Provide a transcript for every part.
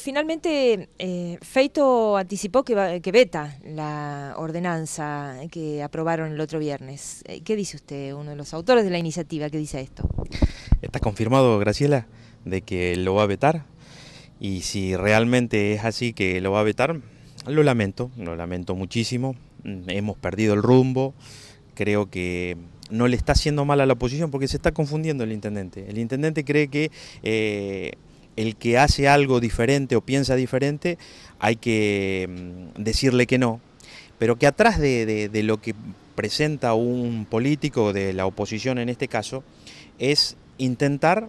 Finalmente, eh, Feito anticipó que, veta la ordenanza que aprobaron el otro viernes. Eh, ¿Qué dice usted, uno de los autores de la iniciativa? ¿Qué dice esto? Está confirmado, Graciela, de que lo va a vetar. Y si realmente es así que lo va a vetar, lo lamento, lo lamento muchísimo. Mm, hemos perdido el rumbo. Creo que no le está haciendo mal a la oposición porque se está confundiendo el intendente. El intendente cree que... Eh, el que hace algo diferente o piensa diferente, hay que mm, decirle que no, pero que atrás de, lo que presenta un político de la oposición en este caso, es intentar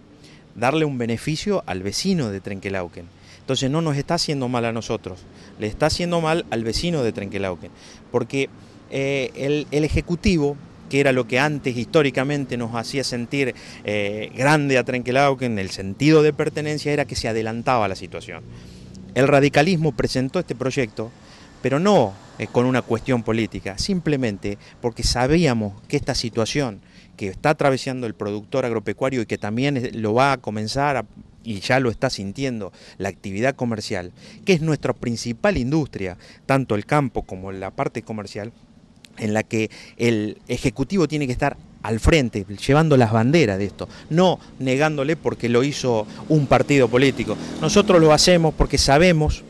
darle un beneficio al vecino de Trenquelauquen. Entonces no nos está haciendo mal a nosotros, le está haciendo mal al vecino de Trenquelauquen, porque eh, el Ejecutivo que era lo que antes históricamente nos hacía sentir eh, grande a que en el sentido de pertenencia, era que se adelantaba la situación. El radicalismo presentó este proyecto, pero no eh, con una cuestión política, simplemente porque sabíamos que esta situación que está atravesando el productor agropecuario y que también lo va a comenzar y ya lo está sintiendo la actividad comercial, que es nuestra principal industria, tanto el campo como la parte comercial, en la que el Ejecutivo tiene que estar al frente, llevando las banderas de esto, no negándole porque lo hizo un partido político. Nosotros lo hacemos porque sabemos,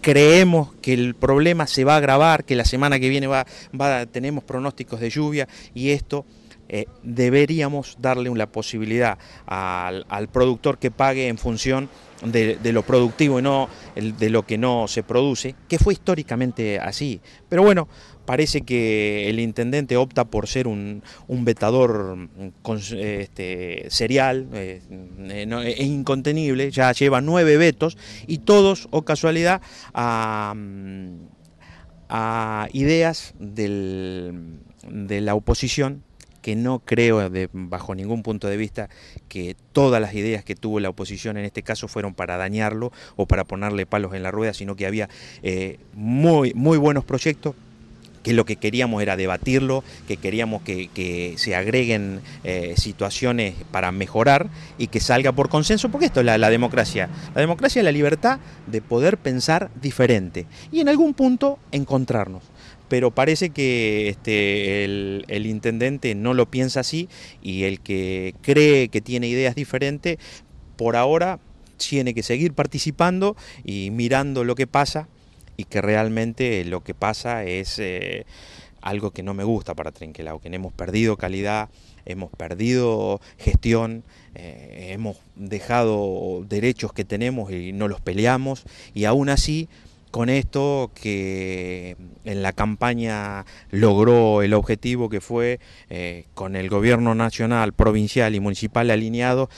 creemos que el problema se va a agravar, que la semana que viene va, tenemos pronósticos de lluvia y esto eh, deberíamos darle una posibilidad al, productor que pague en función de, lo productivo y no de lo que no se produce, que fue históricamente así. Pero bueno, parece que el intendente opta por ser un, vetador mm, este, serial eh, e incontenible, ya lleva nueve vetos y todos, o casualidad, a, mm, ideas de la oposición que no creo bajo ningún punto de vista que todas las ideas que tuvo la oposición en este caso fueron para dañarlo o para ponerle palos en la rueda, sino que había eh, muy, muy buenos proyectos, que lo que queríamos era debatirlo, que queríamos que, se agreguen eh, situaciones para mejorar y que salga por consenso, porque esto es la, la, democracia. La democracia es la libertad de poder pensar diferente y en algún punto encontrarnos pero parece que este, el, intendente no lo piensa así y el que cree que tiene ideas diferentes, por ahora tiene que seguir participando y mirando lo que pasa y que realmente lo que pasa es eh, algo que no me gusta para Trinquelao, que hemos perdido calidad, hemos perdido gestión, eh, hemos dejado derechos que tenemos y no los peleamos y aún así con esto que en la campaña logró el objetivo que fue eh, con el gobierno nacional, provincial y municipal alineado,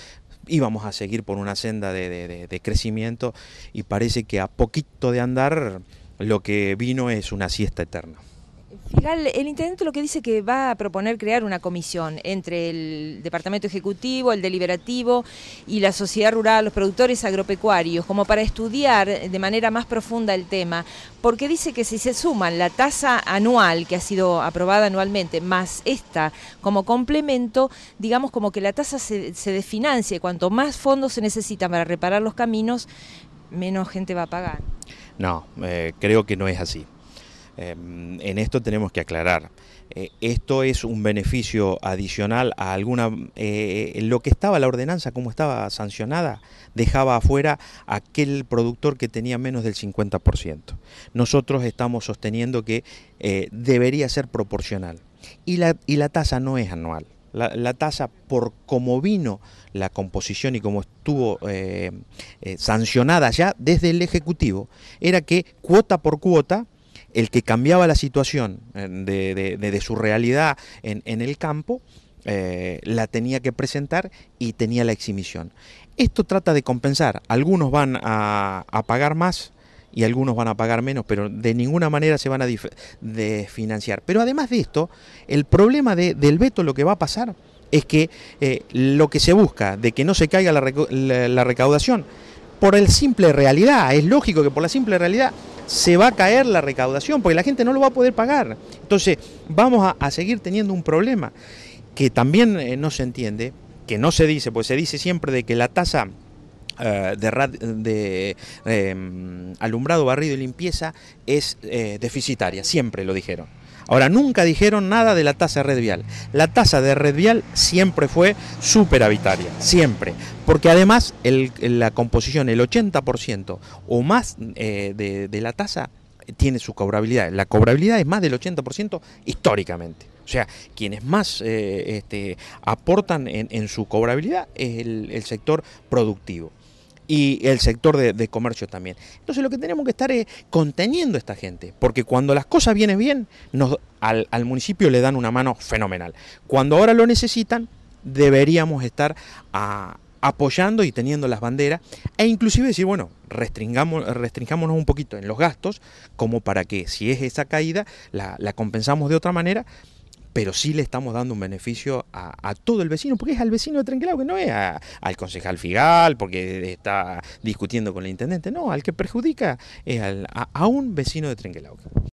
íbamos a seguir por una senda de crecimiento y parece que a poquito de andar lo que vino es una siesta eterna el intendente lo que dice que va a proponer crear una comisión entre el departamento ejecutivo, el deliberativo y la sociedad rural, los productores agropecuarios, como para estudiar de manera más profunda el tema, porque dice que si se suman la tasa anual que ha sido aprobada anualmente más esta como complemento, digamos como que la tasa se, se desfinancie, cuanto más fondos se necesitan para reparar los caminos, menos gente va a pagar. No, eh, creo que no es así. Em, en esto tenemos que aclarar. Eh, esto es un beneficio adicional a alguna... Eh, lo que estaba la ordenanza, como estaba sancionada, dejaba afuera aquel productor que tenía menos del 50%. Nosotros estamos sosteniendo que eh, debería ser proporcional. Y la, y la tasa no es anual. La, tasa, por cómo vino la composición y como estuvo sancionada ya desde el Ejecutivo, era que cuota por cuota el que cambiaba la situación eh, de, su realidad en, el campo, eh, la tenía que presentar y tenía la exhibición. Esto trata de compensar, algunos van a, pagar más y algunos van a pagar menos, pero de ninguna manera se van a desfinanciar. Pero además de esto, el problema del veto, lo que va a pasar, es que eh, lo que se busca de que no se caiga la, la recaudación, por el simple realidad, es lógico que por la simple realidad se va a caer la recaudación porque la gente no lo va a poder pagar. Entonces vamos a, seguir teniendo un problema que también eh, no se entiende, que no se dice, pues se dice siempre de que la tasa eh, de, de em, alumbrado, barrido y limpieza es eh, deficitaria, siempre lo dijeron. Ahora, nunca dijeron nada de la tasa de red vial. La tasa de red vial siempre fue superavitaria, siempre. Porque además la composición, el 80% o más eh, de, la tasa eh, tiene su cobrabilidad. La cobrabilidad es más del 80% históricamente. O sea, quienes más eh, este, aportan en, su cobrabilidad es el sector productivo y el sector de, comercio también. Entonces lo que tenemos que estar es conteniendo a esta gente, porque cuando las cosas vienen bien, al, municipio le dan una mano fenomenal. Cuando ahora lo necesitan, deberíamos estar ah, apoyando y teniendo las banderas e inclusive decir, bueno, restringamos, restringámonos un poquito en los gastos como para que si es esa caída la compensamos de otra manera pero sí le estamos dando un beneficio a, todo el vecino, porque es al vecino de Trenquelao, que no es al concejal Figal, porque está discutiendo con el intendente, no, al que perjudica es a, un vecino de Trenquelauque.